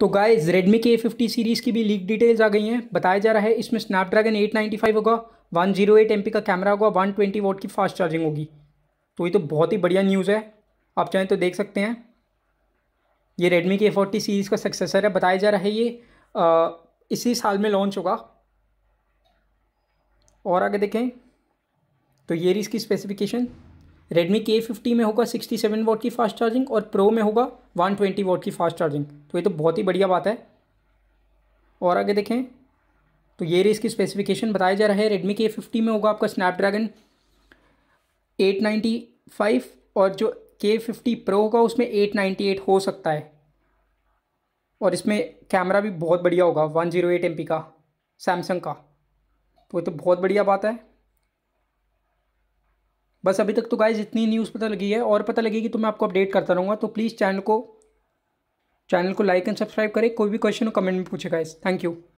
तो रेडमी के ए fifty series की भी लीक डिटेल्स आ गई हैं बताया जा रहा है इसमें स्नैपड्रैगन 895 होगा 108 जीरो का कैमरा होगा 120 ट्वेंटी वोट की फास्ट चार्जिंग होगी तो ये तो बहुत ही बढ़िया न्यूज़ है आप चाहें तो देख सकते हैं ये रेडमी के ए फोर्टी सीरीज़ का सक्सेसर है बताया जा रहा है ये आ, इसी साल में लॉन्च होगा और आगे देखें तो ये रही इसकी स्पेसिफिकेशन रेडमी के फिफ्टी में होगा सिक्सटी सेवन वोट की फास्ट चार्जिंग और प्रो में होगा वन ट्वेंटी वोट की फास्ट चार्जिंग तो ये तो बहुत ही बढ़िया बात है और आगे देखें तो ये रही इसकी स्पेसिफिकेशन बताया जा रहा है रेडमी के फिफ्टी में होगा आपका स्नैपड्रैगन एट नाइन्टी फाइव और जो के फिफ्टी प्रो होगा उसमें एट नाइन्टी एट हो सकता है और इसमें कैमरा भी बहुत बढ़िया होगा one zero eight M P का सैमसंग का तो ये तो बहुत बढ़िया बात है बस अभी तक तो गाइज इतनी न्यूज़ पता लगी है और पता लगेगी तो मैं आपको अपडेट करता रहूँगा तो प्लीज़ चैनल को चैनल को लाइक एंड सब्सक्राइब करें कोई भी क्वेश्चन हो कमेंट में पूछे गाइज थैंक यू